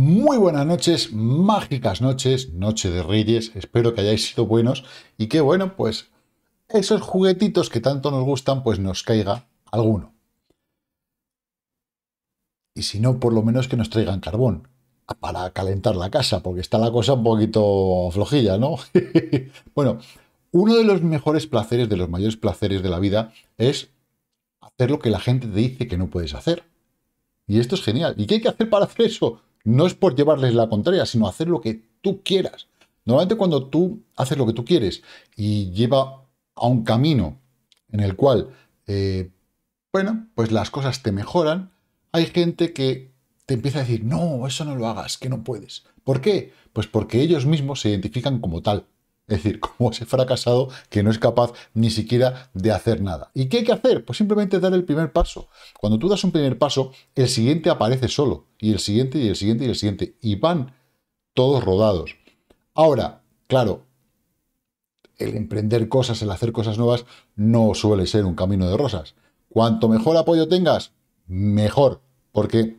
Muy buenas noches, mágicas noches, noche de Reyes, espero que hayáis sido buenos y que bueno, pues esos juguetitos que tanto nos gustan, pues nos caiga alguno. Y si no, por lo menos que nos traigan carbón para calentar la casa, porque está la cosa un poquito flojilla, ¿no? bueno, uno de los mejores placeres, de los mayores placeres de la vida es hacer lo que la gente te dice que no puedes hacer. Y esto es genial. ¿Y qué hay que hacer para hacer eso? no es por llevarles la contraria, sino hacer lo que tú quieras. Normalmente cuando tú haces lo que tú quieres y lleva a un camino en el cual, eh, bueno, pues las cosas te mejoran, hay gente que te empieza a decir, no, eso no lo hagas, que no puedes. ¿Por qué? Pues porque ellos mismos se identifican como tal. Es decir, como ese fracasado que no es capaz ni siquiera de hacer nada. ¿Y qué hay que hacer? Pues simplemente dar el primer paso. Cuando tú das un primer paso, el siguiente aparece solo. Y el siguiente, y el siguiente, y el siguiente. Y van todos rodados. Ahora, claro, el emprender cosas, el hacer cosas nuevas, no suele ser un camino de rosas. Cuanto mejor apoyo tengas, mejor. Porque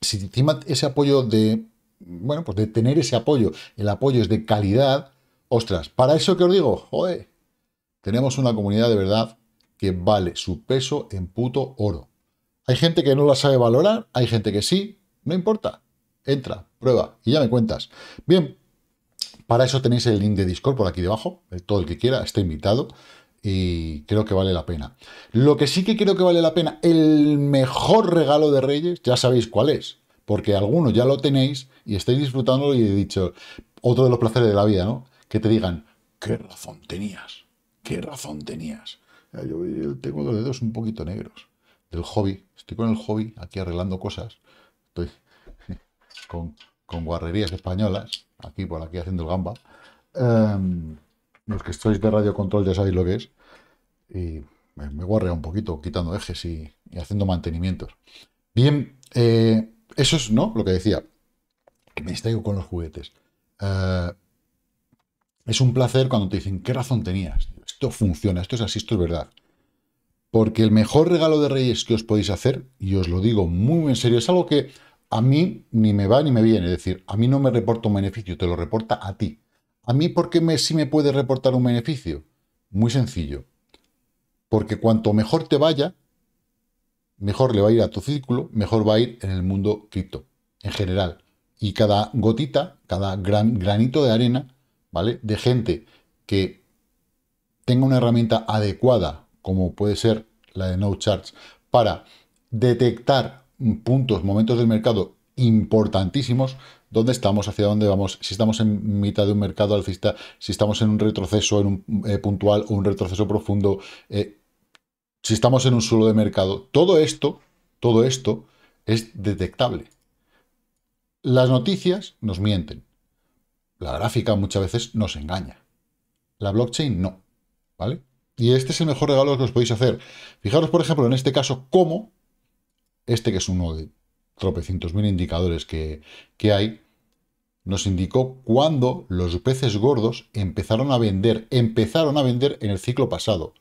si encima ese apoyo de. Bueno, pues de tener ese apoyo, el apoyo es de calidad, Ostras, para eso que os digo, joder, tenemos una comunidad de verdad que vale su peso en puto oro. Hay gente que no la sabe valorar, hay gente que sí, no importa. Entra, prueba y ya me cuentas. Bien, para eso tenéis el link de Discord por aquí debajo, eh, todo el que quiera está invitado y creo que vale la pena. Lo que sí que creo que vale la pena, el mejor regalo de Reyes, ya sabéis cuál es, porque algunos ya lo tenéis y estáis disfrutándolo y he dicho, otro de los placeres de la vida, ¿no? que te digan, qué razón tenías, qué razón tenías. Yo, eh, tengo los dedos un poquito negros del hobby. Estoy con el hobby aquí arreglando cosas. Estoy con, con guarrerías españolas, aquí por aquí haciendo el gamba. Em, los que sois de radio control ya sabéis lo que es. Y me, me un poquito, quitando ejes y, haciendo mantenimientos. Bien, eh, eso es ¿no? lo que decía. Que me distraigo con los juguetes. Eh, es un placer cuando te dicen, ¿qué razón tenías? Esto funciona, esto es así, esto es verdad. Porque el mejor regalo de Reyes que os podéis hacer, y os lo digo muy en serio, es algo que a mí ni me va ni me viene. Es decir, a mí no me reporta un beneficio, te lo reporta a ti. ¿A mí por qué me, sí me puede reportar un beneficio? Muy sencillo. Porque cuanto mejor te vaya, mejor le va a ir a tu círculo, mejor va a ir en el mundo cripto, en general. Y cada gotita, cada gran, granito de arena, ¿vale? De gente que tenga una herramienta adecuada, como puede ser la de No Charts, para detectar puntos, momentos del mercado importantísimos, dónde estamos, hacia dónde vamos, si estamos en mitad de un mercado alcista, si estamos en un retroceso en un, eh, puntual o un retroceso profundo, eh, si estamos en un suelo de mercado. Todo esto, todo esto es detectable. Las noticias nos mienten. La gráfica muchas veces nos engaña. La blockchain no, ¿vale? Y este es el mejor regalo que os podéis hacer. Fijaros, por ejemplo, en este caso, cómo este que es uno de tropecientos mil indicadores que, que hay, nos indicó cuándo los peces gordos empezaron a vender, empezaron a vender en el ciclo pasado.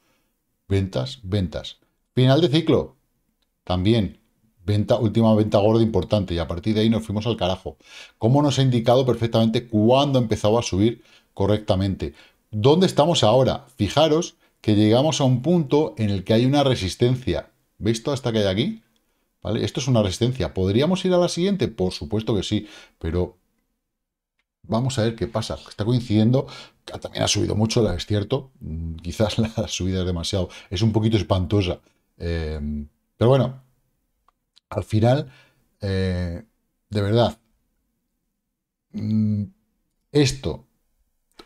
Ventas, ventas. Final de ciclo. También Venta, última venta gorda importante y a partir de ahí nos fuimos al carajo. Cómo nos ha indicado perfectamente cuándo empezaba a subir correctamente. ¿Dónde estamos ahora? Fijaros que llegamos a un punto en el que hay una resistencia. ¿Veis toda esta que hay aquí? ¿Vale? Esto es una resistencia. ¿Podríamos ir a la siguiente? Por supuesto que sí, pero vamos a ver qué pasa. Está coincidiendo, también ha subido mucho, es cierto, mm, quizás la subida es demasiado, es un poquito espantosa. Eh, pero bueno, al final, eh, de verdad, mm, esto,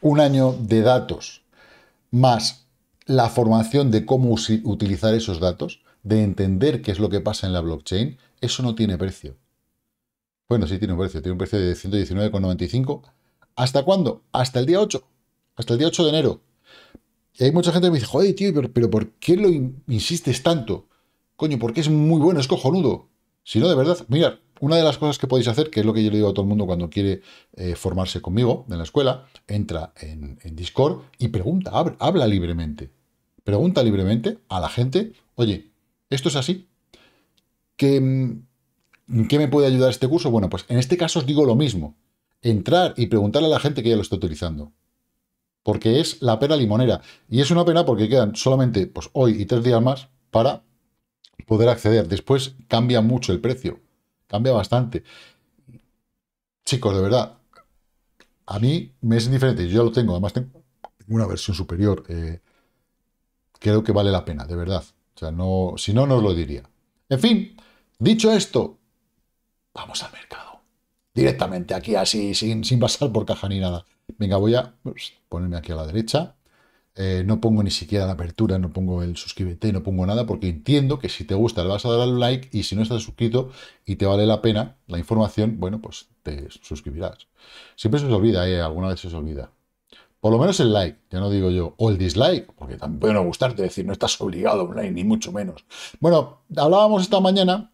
un año de datos más la formación de cómo utilizar esos datos, de entender qué es lo que pasa en la blockchain, eso no tiene precio. Bueno, sí tiene un precio, tiene un precio de 119,95. ¿Hasta cuándo? Hasta el día 8, hasta el día 8 de enero. Y hay mucha gente que me dice, joder, tío, pero, ¿por qué lo insistes tanto? Coño, porque es muy bueno, es cojonudo. Si no, de verdad, mirad, una de las cosas que podéis hacer, que es lo que yo le digo a todo el mundo cuando quiere eh, formarse conmigo en la escuela, entra en, Discord y pregunta, habla libremente. Pregunta libremente a la gente, oye, esto es así. ¿Qué, ¿Qué me puede ayudar este curso? Bueno, pues en este caso os digo lo mismo. Entrar y preguntarle a la gente que ya lo está utilizando porque es la pera limonera. Y es una pena porque quedan solamente pues, hoy y tres días más para poder acceder. Después cambia mucho el precio, cambia bastante. Chicos, de verdad, a mí me es indiferente, yo lo tengo, además tengo una versión superior. Eh, creo que vale la pena, de verdad. O sea, no, si no, no os lo diría. En fin, dicho esto, vamos al mercado. Directamente, aquí así, sin, sin pasar por caja ni nada. Venga, voy a pues, ponerme aquí a la derecha. Eh, no pongo ni siquiera la apertura, no pongo el suscríbete, no pongo nada, porque entiendo que si te gusta le vas a dar al like y si no estás suscrito y te vale la pena la información, bueno, pues te suscribirás. Siempre se os olvida, eh, alguna vez se olvida. Por lo menos el like, ya no digo yo, o el dislike, porque puede no gustarte, decir, no estás obligado a un like, ni mucho menos. Bueno, hablábamos esta mañana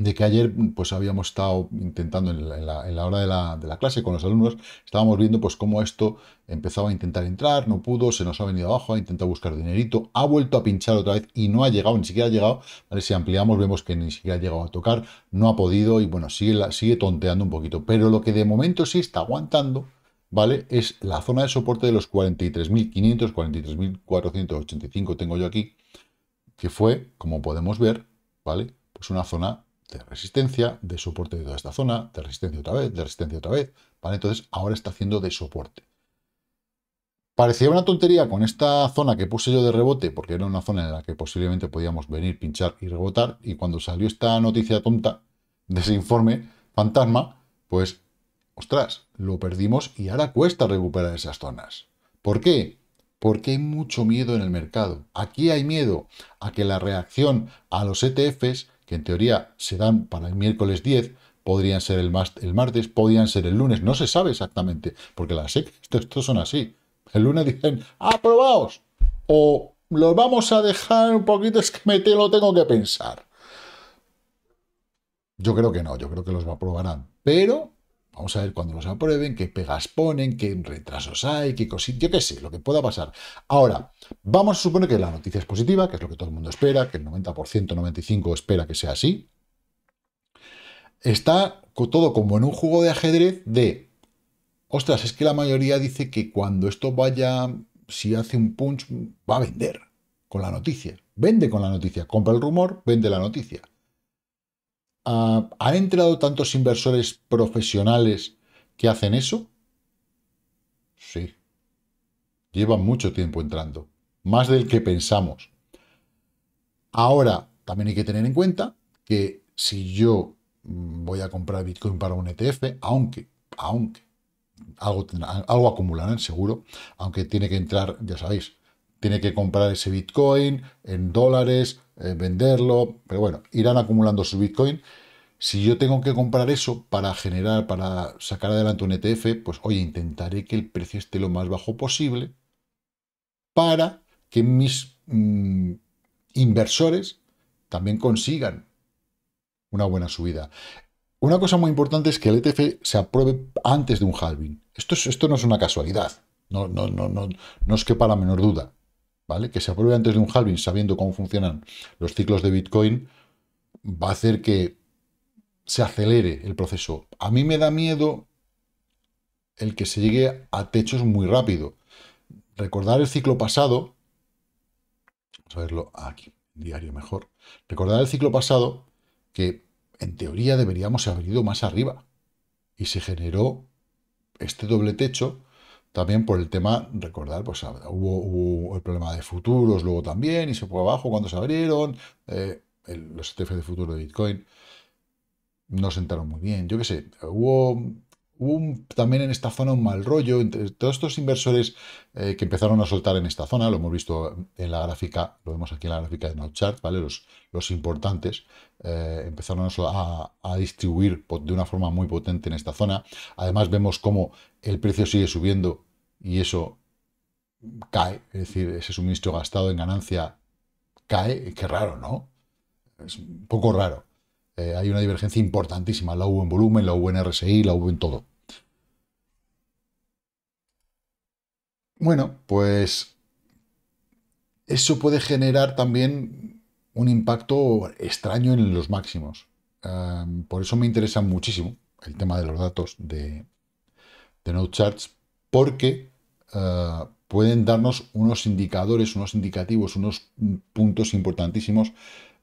de que ayer pues habíamos estado intentando en la, hora de la, clase con los alumnos, estábamos viendo pues cómo esto empezaba a intentar entrar, no pudo, se nos ha venido abajo, ha intentado buscar dinerito, ha vuelto a pinchar otra vez y no ha llegado, ni siquiera ha llegado, si ampliamos vemos que ni siquiera ha llegado a tocar, no ha podido y bueno, sigue, sigue tonteando un poquito, pero lo que de momento sí está aguantando, ¿vale? Es la zona de soporte de los 43.500, 43.485 tengo yo aquí, que fue, como podemos ver, ¿vale? Pues una zona de resistencia, de soporte de toda esta zona, de resistencia otra vez, de resistencia otra vez, Entonces ahora está haciendo de soporte. Parecía una tontería con esta zona que puse yo de rebote, porque era una zona en la que posiblemente podíamos venir, pinchar y rebotar, y cuando salió esta noticia tonta de ese informe fantasma, pues, ostras, lo perdimos y ahora cuesta recuperar esas zonas. ¿Por qué? Porque hay mucho miedo en el mercado. Aquí hay miedo a que la reacción a los ETFs que en teoría se dan para el miércoles 10, podrían ser el, martes, podrían ser el lunes, no se sabe exactamente, porque las SEC, estos, son así. El lunes dicen, aprobados. o los vamos a dejar un poquito, es que me lo tengo que pensar. Yo creo que no, yo creo que los aprobarán, pero Vamos a ver cuando los aprueben, qué pegas ponen, qué retrasos hay, qué cositas, yo qué sé, lo que pueda pasar. Ahora, vamos a suponer que la noticia es positiva, que es lo que todo el mundo espera, que el 90%, 95% espera que sea así. Está todo como en un juego de ajedrez de, ostras, es que la mayoría dice que cuando esto vaya, si hace un punch, va a vender con la noticia. Vende con la noticia, compra el rumor, vende la noticia. Ah, ¿Han entrado tantos inversores profesionales que hacen eso? Sí. Llevan mucho tiempo entrando, más del que pensamos. Ahora, también hay que tener en cuenta que si yo mm, voy a comprar Bitcoin para un ETF, aunque, aunque, algo, algo acumularán seguro, aunque tiene que entrar, ya sabéis, tiene que comprar ese Bitcoin en dólares, eh, venderlo, pero bueno, irán acumulando su Bitcoin. Si yo tengo que comprar eso para generar, para sacar adelante un ETF, pues oye, intentaré que el precio esté lo más bajo posible para que mis mm, inversores también consigan una buena subida. Una cosa muy importante es que el ETF se apruebe antes de un halving. Esto, esto no es una casualidad, no, no, no, no, no es que para menor duda. Que se apruebe antes de un halving, sabiendo cómo funcionan los ciclos de Bitcoin, va a hacer que se acelere el proceso. A mí me da miedo el que se llegue a techos muy rápido. Recordar el ciclo pasado, vamos a verlo aquí, diario mejor. Recordar el ciclo pasado que en teoría deberíamos haber ido más arriba y se generó este doble techo también por el tema, recordar, pues ah, hubo, el problema de futuros luego también, y se fue abajo cuando se abrieron, eh, los ETF de futuro de Bitcoin no sentaron muy bien, yo qué sé, hubo también en esta zona un mal rollo. Entre todos estos inversores eh, que empezaron a soltar en esta zona, lo hemos visto en la gráfica, lo vemos aquí en la gráfica de Nowchart, ¿vale? Los, los importantes eh, empezaron a, distribuir de una forma muy potente en esta zona. Además, vemos cómo el precio sigue subiendo y eso cae, es decir, ese suministro gastado en ganancia cae. Qué raro, ¿no? Es un poco raro. Eh, hay una divergencia importantísima. La hubo en volumen, la hubo en RSI, la hubo en todo. Bueno, pues eso puede generar también un impacto extraño en los máximos. Em, por eso me interesa muchísimo el tema de los datos de, de Charts, porque eh, pueden darnos unos indicadores, unos indicativos, unos puntos importantísimos,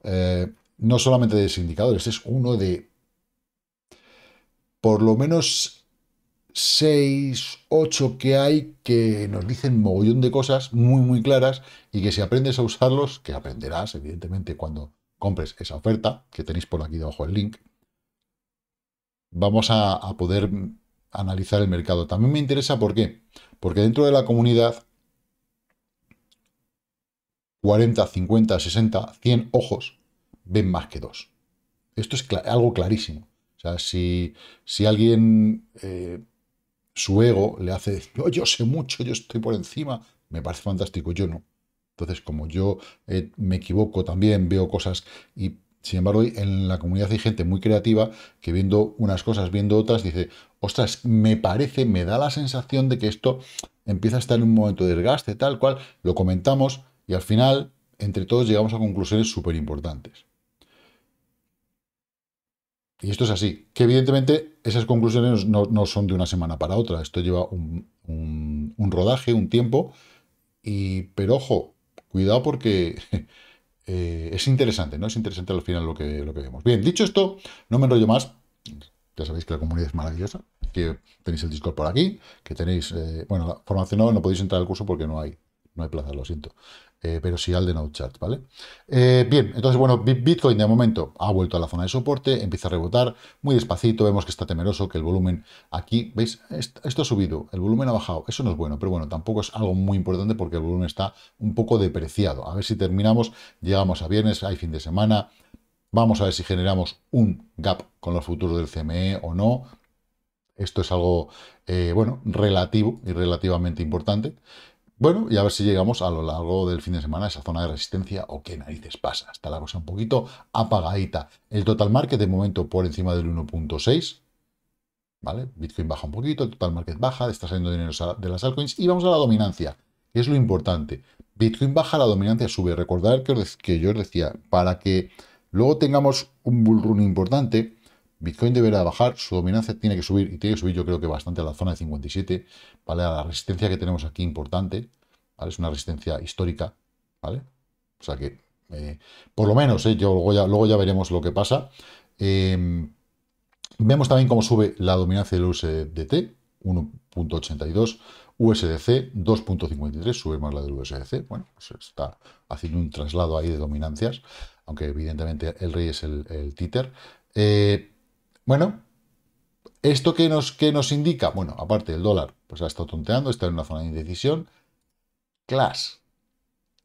eh, no solamente de indicadores, este es uno de por lo menos 6, 8 que hay que nos dicen mogollón de cosas muy, muy claras y que si aprendes a usarlos, que aprenderás, evidentemente, cuando compres esa oferta, que tenéis por aquí debajo el link, vamos a, poder analizar el mercado. También me interesa por qué. Porque dentro de la comunidad, 40, 50, 60, 100 ojos ven más que dos. Esto es algo clarísimo. O sea, si, alguien... Eh, su ego le hace, decir, yo sé mucho, yo estoy por encima, me parece fantástico, yo no. Entonces, como yo eh, me equivoco también, veo cosas y sin embargo, en la comunidad hay gente muy creativa que viendo unas cosas, viendo otras, dice, ostras, me parece, me da la sensación de que esto empieza a estar en un momento de desgaste, tal cual, lo comentamos y al final, entre todos, llegamos a conclusiones súper importantes. Y esto es así, que evidentemente esas conclusiones no, son de una semana para otra, esto lleva un, rodaje, un tiempo, y, pero ojo, cuidado porque eh, es interesante, ¿no? Es interesante al final lo que, lo que vemos. Bien, dicho esto, no me enrollo más, ya sabéis que la comunidad es maravillosa, que tenéis el Discord por aquí, que tenéis, eh, bueno, la formación no, no podéis entrar al curso porque no hay, no hay plazas, lo siento. Eh, pero sí al de no chart, ¿vale? Eh, bien, entonces, bueno, Bitcoin de momento ha vuelto a la zona de soporte, empieza a rebotar muy despacito, vemos que está temeroso, que el volumen aquí, ¿veis? Esto ha subido, el volumen ha bajado, eso no es bueno, pero bueno, tampoco es algo muy importante porque el volumen está un poco depreciado. A ver si terminamos, llegamos a viernes, hay fin de semana, vamos a ver si generamos un gap con los futuros del CME o no, esto es algo, eh, bueno, relativo y relativamente importante. Bueno, y a ver si llegamos a lo largo del fin de semana a esa zona de resistencia o qué narices pasa. Está la cosa un poquito apagadita. El total market de momento por encima del 1.6. ¿Vale? Bitcoin baja un poquito, el total market baja, está saliendo dinero de las altcoins. Y vamos a la dominancia, que es lo importante. Bitcoin baja, la dominancia sube. Recordar que, que yo os decía, para que luego tengamos un bull run importante, Bitcoin deberá bajar, su dominancia tiene que subir y tiene que subir yo creo que bastante a la zona de 57, ¿vale? A la resistencia que tenemos aquí importante, ¿vale? Es una resistencia histórica, ¿vale? O sea que, eh, por lo menos, eh, yo luego ya, luego ya veremos lo que pasa. Em, vemos también cómo sube la dominancia del USDT, 1.82, USDC 2.53, sube más la del USDC, bueno, pues está haciendo un traslado ahí de dominancias, aunque evidentemente el rey es el, el títer. Eh, bueno, ¿esto que nos, que nos indica? Bueno, aparte del dólar, pues ha estado tonteando, está en una zona de indecisión. Class,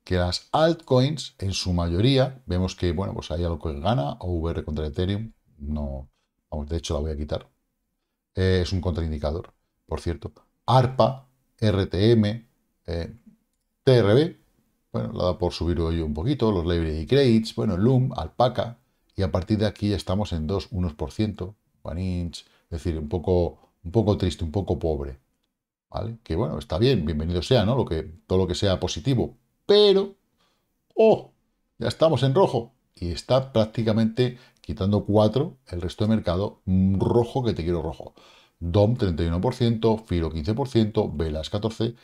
que las altcoins, en su mayoría, vemos que, bueno, pues hay algo que gana, OVR contra Ethereum, no, vamos, de hecho la voy a quitar. Eh, es un contraindicador, por cierto. ARPA, RTM, eh, TRB, bueno, la da por subir hoy un poquito, los library credits, bueno, Loom, Alpaca, y a partir de aquí ya estamos en 2, 1%, one inch, es decir, un poco, un poco triste, un poco pobre. ¿Vale? Que bueno, está bien, bienvenido sea, ¿no? Lo que, todo lo que sea positivo, pero, ¡oh! Ya estamos en rojo y está prácticamente quitando 4 el resto de mercado rojo que te quiero rojo. DOM 31%, FIRO 15%, VELAS 14%,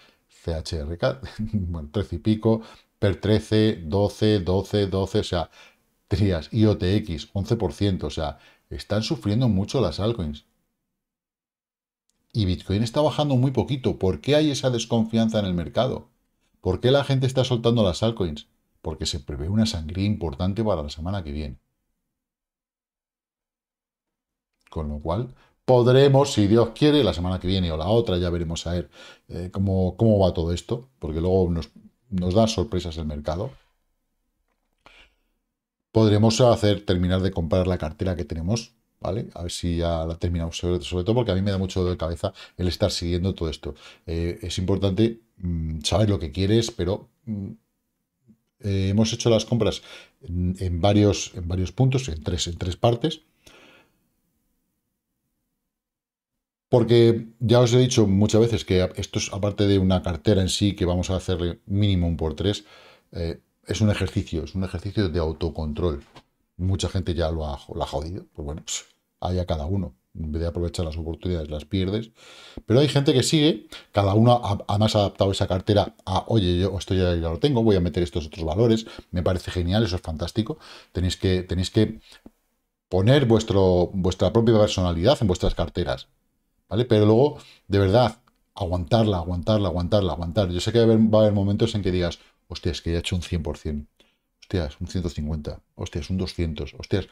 CHRK 13 y pico, PER 13, 12, 12, 12, o sea, Trias, IOTX, 11%. O sea, están sufriendo mucho las altcoins. Y Bitcoin está bajando muy poquito. ¿Por qué hay esa desconfianza en el mercado? ¿Por qué la gente está soltando las altcoins? Porque se prevé una sangría importante para la semana que viene. Con lo cual, podremos, si Dios quiere, la semana que viene o la otra, ya veremos a ver eh, cómo, va todo esto, porque luego nos, nos da sorpresas el mercado podremos hacer, terminar de comprar la cartera que tenemos, ¿vale? A ver si ya la terminamos, sobre, sobre todo porque a mí me da mucho de cabeza el estar siguiendo todo esto. Eh, es importante mm, saber lo que quieres, pero... Mm, eh, hemos hecho las compras en, varios, en varios puntos, en tres, en tres partes. Porque ya os he dicho muchas veces que esto es aparte de una cartera en sí, que vamos a hacerle mínimo por tres, eh, es un ejercicio, es un ejercicio de autocontrol. Mucha gente ya lo ha, ha jodido, pues bueno, pues, hay a cada uno. En vez de aprovechar las oportunidades, las pierdes. Pero hay gente que sigue, cada uno ha, más adaptado esa cartera a, oye, yo esto ya, lo tengo, voy a meter estos otros valores, me parece genial, eso es fantástico. Tenéis que, tenéis que poner vuestro, vuestra propia personalidad en vuestras carteras, ¿vale? Pero luego, de verdad, aguantarla, aguantarla, aguantarla, aguantar. Yo sé que va a haber momentos en que digas, Hostias, que ya he hecho un 100%. Hostias, un 150. Hostias, un 200. Hostias.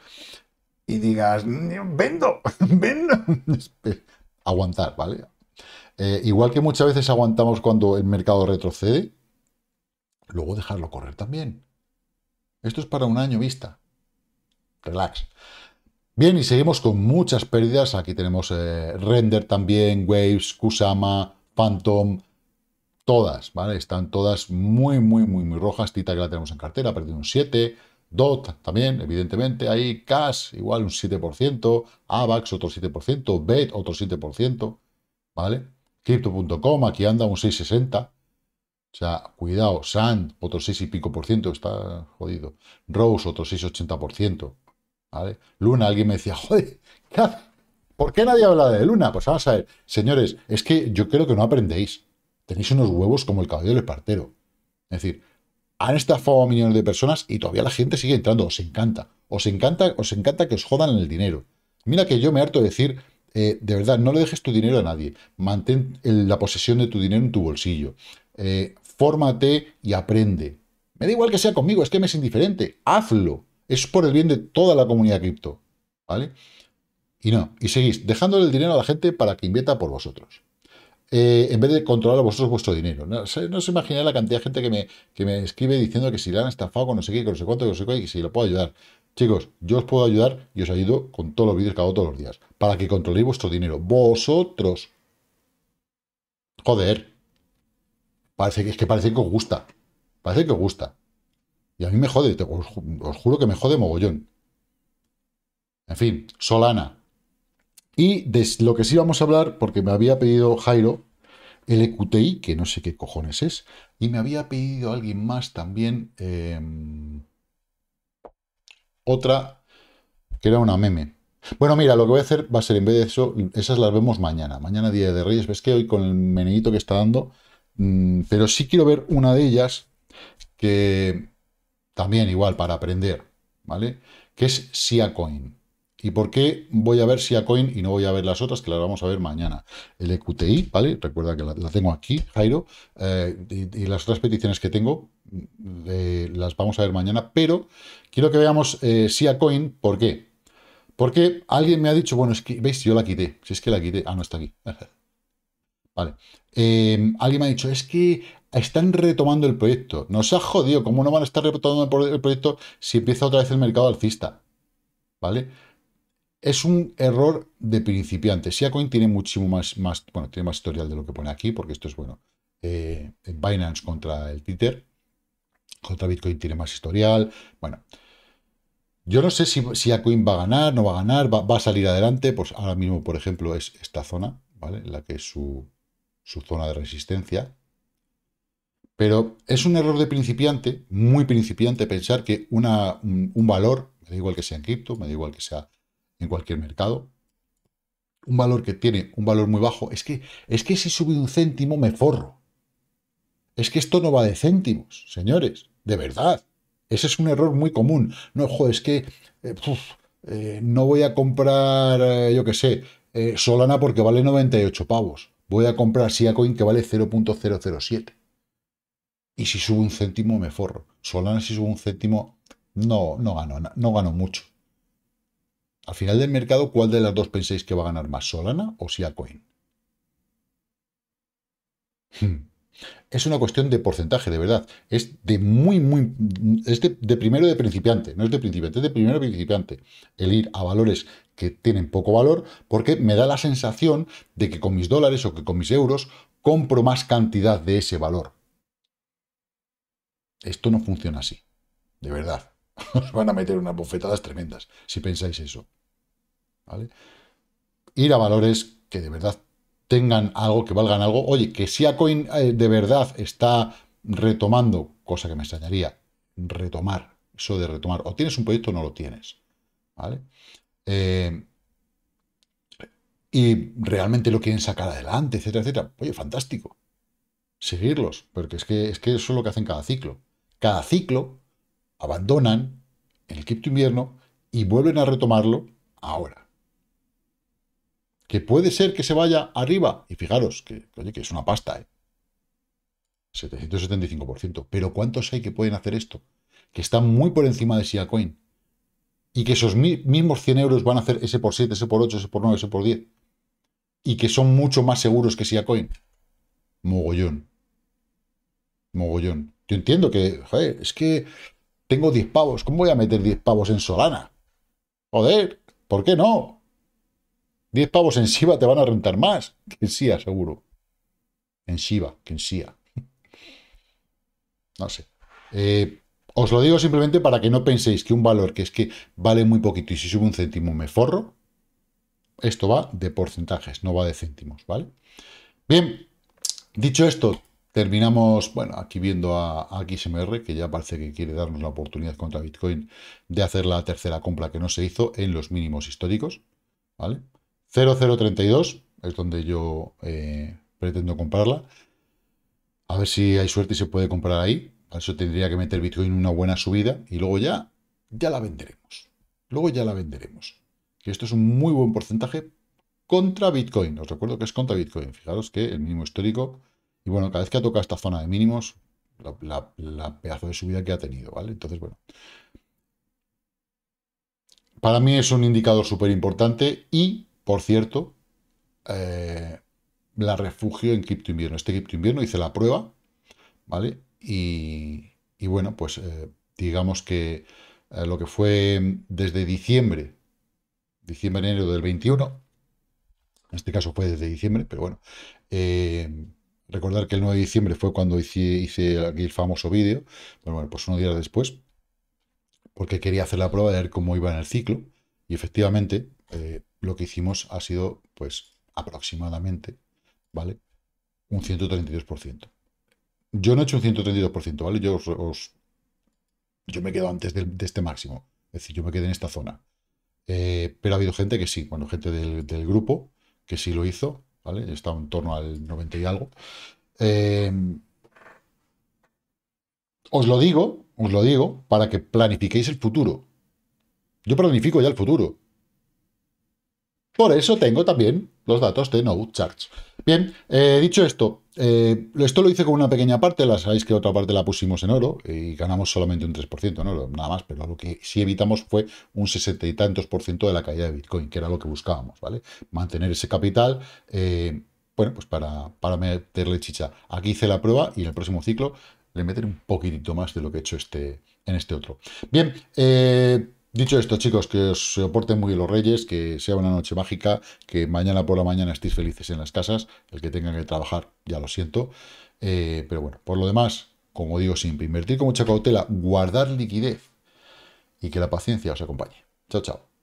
Y digas, vendo, vendo. Aguantar, ¿vale? Eh, igual que muchas veces aguantamos cuando el mercado retrocede, luego dejarlo correr también. Esto es para un año vista. Relax. Bien, y seguimos con muchas pérdidas. Aquí tenemos eh, Render también, Waves, Kusama, Phantom, todas, ¿vale? Están todas muy, muy, muy, muy rojas. Tita que la tenemos en cartera, ha perdido un 7. DOT también, evidentemente. Ahí Cash, igual un 7%. AVAX otro 7%. BET otro 7%. ¿Vale? Crypto.com, aquí anda un 660. O sea, cuidado, Sand, otro 6 y pico por ciento, está jodido. Rose, otro 6,80%. ¿Vale? Luna, alguien me decía, joder, ¿qué ¿por qué nadie habla de Luna? Pues vamos a ver, señores, es que yo creo que no aprendéis tenéis unos huevos como el caballero del espartero. Es decir, han estafado a millones de personas y todavía la gente sigue entrando. Os encanta. Os encanta, os encanta que os jodan el dinero. Mira que yo me harto de decir, eh, de verdad, no le dejes tu dinero a nadie. Mantén la posesión de tu dinero en tu bolsillo. Eh, fórmate y aprende. Me da igual que sea conmigo, es que me es indiferente. Hazlo. Es por el bien de toda la comunidad cripto. ¿Vale? Y no, y seguís dejándole el dinero a la gente para que invierta por vosotros. Eh, en vez de controlar a vosotros vuestro dinero. No, se os imagináis la cantidad de gente que me, que me escribe diciendo que si le han estafado con no sé qué, con no sé cuánto, con no sé qué, y si lo puedo ayudar. Chicos, yo os puedo ayudar y os ayudo con todos los vídeos que hago todos los días. Para que controléis vuestro dinero. Vosotros. Joder. Parece que es que parece que os gusta. Parece que os gusta. Y a mí me jode, os juro que me jode mogollón. En fin, Solana, y de lo que sí vamos a hablar, porque me había pedido Jairo, el EQTI, que no sé qué cojones es, y me había pedido alguien más también em, otra, que era una meme. Bueno, mira, lo que voy a hacer va a ser, en vez de eso, esas las vemos mañana. Mañana, Día de Reyes. Ves que hoy con el meneito que está dando... Mm, pero sí quiero ver una de ellas que también igual para aprender, ¿vale? Que es SiaCoin. ¿Y por qué voy a ver Siacoin y no voy a ver las otras? Que las vamos a ver mañana. El EQTI, ¿vale? Recuerda que la, tengo aquí, Jairo. Eh, y, las otras peticiones que tengo mm, eh, las vamos a ver mañana. Pero quiero que veamos eh, Siacoin. ¿Por qué? Porque alguien me ha dicho, bueno, es que, ¿veis? Yo la quité. Si es que la quité. Ah, no, está aquí. vale. Em, alguien me ha dicho, es que están retomando el proyecto. Nos ha jodido. ¿Cómo no van a estar retomando el proyecto si empieza otra vez el mercado alcista? ¿Vale? es un error de principiante. SiaCoin tiene muchísimo más, más, bueno, tiene más historial de lo que pone aquí, porque esto es bueno. Eh, Binance contra el Twitter, contra Bitcoin tiene más historial. Bueno, yo no sé si, Siacoin va a ganar, no va a ganar, va, a salir adelante. Pues ahora mismo, por ejemplo, es esta zona, ¿vale? La que es su, zona de resistencia. Pero es un error de principiante, muy principiante, pensar que una, un valor, me da igual que sea en cripto, me da igual que sea en cualquier mercado. Un valor que tiene un valor muy bajo, es que, es que si sube un céntimo me forro. Es que esto no va de céntimos, señores, de verdad. Ese es un error muy común. No, es que eh, eh, no voy a comprar, eh, yo qué sé, Solana porque vale 98 pavos. Voy a comprar Siacoin que vale 0.007. Y si subo un céntimo me forro. Solana si sube un céntimo no, no gano, no gano mucho al final del mercado, ¿cuál de las dos pensáis que va a ganar más, Solana o Siacoin? Hmm. Es una cuestión de porcentaje, de verdad. Es de muy, muy. Es de, primero de principiante, no es de principiante, es de primero de principiante. El ir a valores que tienen poco valor, porque me da la sensación de que con mis dólares o que con mis euros compro más cantidad de ese valor. Esto no funciona así, de verdad. Os van a meter unas bofetadas tremendas si pensáis eso. ¿vale? Ir a valores que de verdad tengan algo, que valgan algo. Oye, que si Acoin eh, de verdad está retomando, cosa que me extrañaría, retomar, eso de retomar. O tienes un proyecto o no lo tienes, ¿vale? Eh, y realmente lo quieren sacar adelante, etcétera, etcétera. Oye, fantástico. Seguirlos, porque es que, es que eso es lo que hacen cada ciclo. Cada ciclo abandonan el cripto invierno y vuelven a retomarlo ahora que puede ser que se vaya arriba. Y fijaros que, oye, que es una pasta, ¿eh? 775%. Pero ¿cuántos hay que pueden hacer esto? Que están muy por encima de Siacoin. Y que esos mismos 100 euros van a hacer ese por 7, ese por 8, ese por 9, ese por 10. Y que son mucho más seguros que Siacoin. Mogollón. Mogollón. Yo entiendo que, joder, es que tengo 10 pavos. ¿Cómo voy a meter 10 pavos en Solana? Joder, ¿por qué no? 10 pavos en Shiba te van a rentar más que en SIA, seguro. En SIVA, que en SIA. No sé. Eh, os lo digo simplemente para que no penséis que un valor que es que vale muy poquito y si sube un céntimo me forro. Esto va de porcentajes, no va de céntimos, ¿vale? Bien, dicho esto, terminamos, bueno, aquí viendo a, a XMR, que ya parece que quiere darnos la oportunidad contra Bitcoin de hacer la tercera compra que no se hizo en los mínimos históricos, ¿vale? 0032 es donde yo eh, pretendo comprarla. A ver si hay suerte y se puede comprar ahí. Para eso tendría que meter Bitcoin en una buena subida y luego ya, ya la venderemos. Luego ya la venderemos. Que esto es un muy buen porcentaje contra Bitcoin. Os recuerdo que es contra Bitcoin. Fijaros que el mínimo histórico. Y bueno, cada vez que ha tocado esta zona de mínimos, la, pedazo de subida que ha tenido, ¿vale? Entonces, bueno. Para mí es un indicador súper importante y por cierto, eh, la refugio en cripto invierno. Este cripto invierno hice la prueba, ¿vale? Y, bueno, pues eh, digamos que eh, lo que fue desde diciembre, diciembre, enero del 21, en este caso fue desde diciembre, pero bueno, recordar que el 9 de diciembre fue cuando hice, hice el famoso vídeo, bueno, bueno, pues unos días después, porque quería hacer la prueba de ver cómo iba en el ciclo, y efectivamente, lo que hicimos ha sido, pues, aproximadamente, ¿vale? Un 132%. Yo no he hecho un 132%, ¿vale? Yo os, yo me quedo antes de, este máximo. Es decir, yo me quedé en esta zona. Eh, pero ha habido gente que sí, bueno, gente del, grupo que sí lo hizo, ¿vale? Está en torno al 90 y algo. Eh, os lo digo, os lo digo, para que planifiquéis el futuro. Yo planifico ya el futuro. Por eso tengo también los datos de Node Charts. Bien, eh, dicho esto, eh, esto lo hice con una pequeña parte, la sabéis que otra parte la pusimos en oro y ganamos solamente un 3%, ¿no? nada más, pero lo que sí evitamos fue un 60 y tantos por ciento de la caída de Bitcoin, que era lo que buscábamos, ¿vale? Mantener ese capital, eh, bueno, pues para, meterle chicha. Aquí hice la prueba y en el próximo ciclo le meteré un poquitito más de lo que he hecho este, en este otro. Bien, eh Dicho esto, chicos, que os soporten muy los reyes, que sea una noche mágica, que mañana por la mañana estéis felices en las casas, el que tenga que trabajar, ya lo siento. Eh, pero bueno, por lo demás, como digo siempre, invertir con mucha cautela, guardar liquidez y que la paciencia os acompañe. Chao, chao.